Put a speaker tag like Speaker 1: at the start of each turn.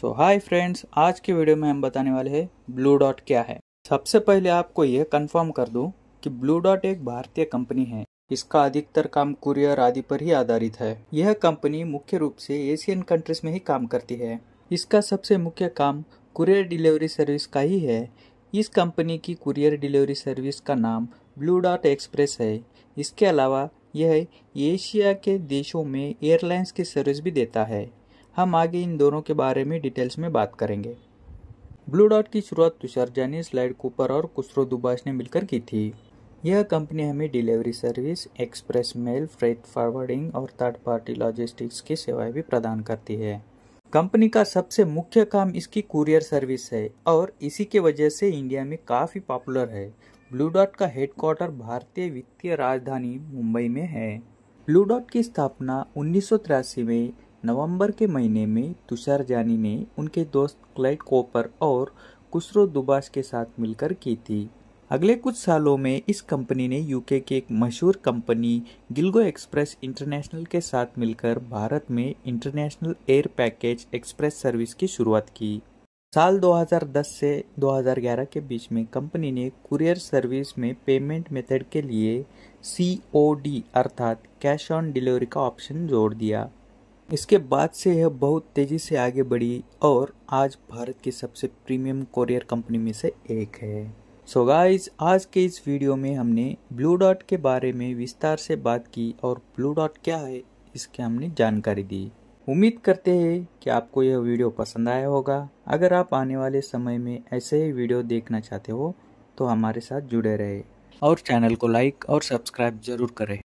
Speaker 1: सो hi friends आज के video में हम बताने वाले हैं ब्लू डॉट क्या है सबसे पहले आपको यह कंफर्म कर दूं कि ब्लू डॉट एक भारतीय कंपनी है इसका अधिकतर काम कुरियर आदि पर ही आधारित है यह कंपनी मुख्य रूप से एशियन कंट्रीज में ही काम करती है इसका सबसे मुख्य काम कुरियर डिलीवरी सर्विस का ही है इस कंपनी की कुरियर डिलीवरी सर्विस का नाम ब्लू डॉट एक्सप्रेस है इसके अलावा यह एशिया के देशों में एयरलाइंस की सर्विस भी देता है हम आगे इन दोनों के बारे में डिटेल्स में बात करेंगे ब्लू डॉट की शुरुआत तुषार जानी स्लाइड कूपर और कुसरो दुबाश ने मिलकर की थी यह कंपनी हमें delivery service express mail freight forwarding और थर्ड पार्टी लॉजिस्टिक्स की सेवाएं भी प्रदान करती है कंपनी का सबसे मुख्य काम इसकी कुरियर सर्विस है और इसी के वजह से इंडिया में काफ़ी पॉपुलर है ब्लू डॉट का हेडक्वार्टर भारतीय वित्तीय राजधानी मुंबई में है ब्लू डॉट की स्थापना उन्नीस में नवंबर के महीने में तुषार जानी ने उनके दोस्त क्लाइड कोपर और कुसरो दुबास के साथ मिलकर की थी अगले कुछ सालों में इस कंपनी ने यूके की एक मशहूर कंपनी गिलगो एक्सप्रेस इंटरनेशनल के साथ मिलकर भारत में international air package express service की शुरुआत की साल 2010 से 2011 के बीच में कंपनी ने कुरियर सर्विस में पेमेंट मेथड के लिए सी अर्थात कैश ऑन डिलीवरी का ऑप्शन जोड़ दिया इसके बाद से यह बहुत तेजी से आगे बढ़ी और आज भारत की सबसे प्रीमियम कोरियर कंपनी में से एक है सो so गाइस आज के इस वीडियो में हमने ब्लू डॉट के बारे में विस्तार से बात की और ब्लू डॉट क्या है इसकी हमने जानकारी दी उम्मीद करते हैं कि आपको यह वीडियो पसंद आया होगा अगर आप आने वाले समय में ऐसे ही वीडियो देखना चाहते हो तो हमारे साथ जुड़े रहे और चैनल को लाइक और सब्सक्राइब जरूर करें